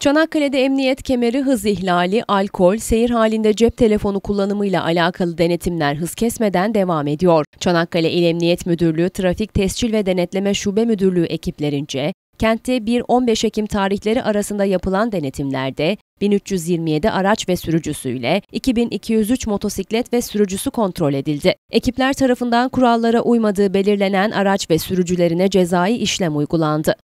Çanakkale'de emniyet kemeri hız ihlali, alkol, seyir halinde cep telefonu kullanımıyla alakalı denetimler hız kesmeden devam ediyor. Çanakkale İl Emniyet Müdürlüğü Trafik Tescil ve Denetleme Şube Müdürlüğü ekiplerince kentte 1-15 Ekim tarihleri arasında yapılan denetimlerde 1327 araç ve sürücüsüyle 2203 motosiklet ve sürücüsü kontrol edildi. Ekipler tarafından kurallara uymadığı belirlenen araç ve sürücülerine cezai işlem uygulandı.